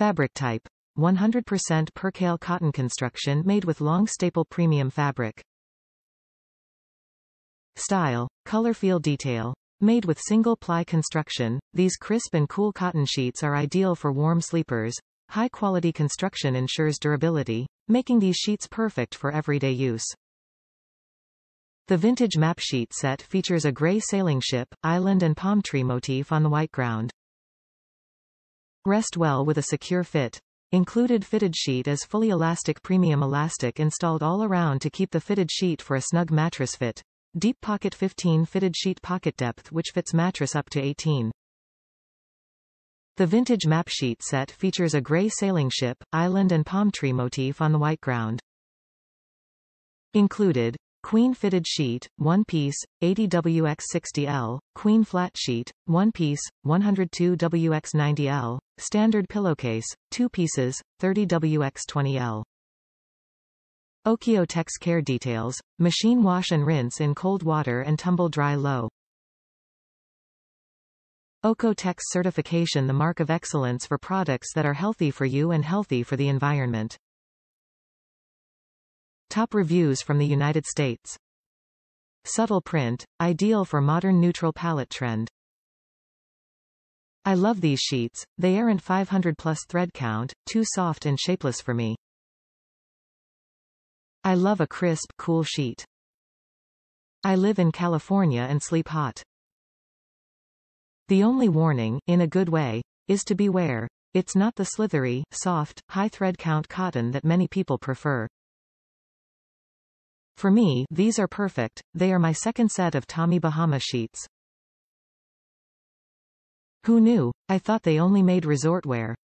Fabric type. 100% percale cotton construction made with long staple premium fabric. Style. Color feel detail. Made with single-ply construction, these crisp and cool cotton sheets are ideal for warm sleepers. High-quality construction ensures durability, making these sheets perfect for everyday use. The vintage map sheet set features a gray sailing ship, island and palm tree motif on the white ground. Rest well with a secure fit. Included fitted sheet is fully elastic premium elastic installed all around to keep the fitted sheet for a snug mattress fit. Deep Pocket 15 fitted sheet pocket depth which fits mattress up to 18. The vintage map sheet set features a gray sailing ship, island and palm tree motif on the white ground. Included Queen fitted sheet, 1 piece, 80 WX60L, queen flat sheet, 1 piece, 102 WX90L, standard pillowcase, 2 pieces, 30 WX20L. Okiotex care details, machine wash and rinse in cold water and tumble dry low. Okotex certification the mark of excellence for products that are healthy for you and healthy for the environment. Top reviews from the United States. Subtle print, ideal for modern neutral palette trend. I love these sheets, they aren't 500 plus thread count, too soft and shapeless for me. I love a crisp, cool sheet. I live in California and sleep hot. The only warning, in a good way, is to beware. It's not the slithery, soft, high thread count cotton that many people prefer. For me, these are perfect. They are my second set of Tommy Bahama sheets. Who knew? I thought they only made resort wear.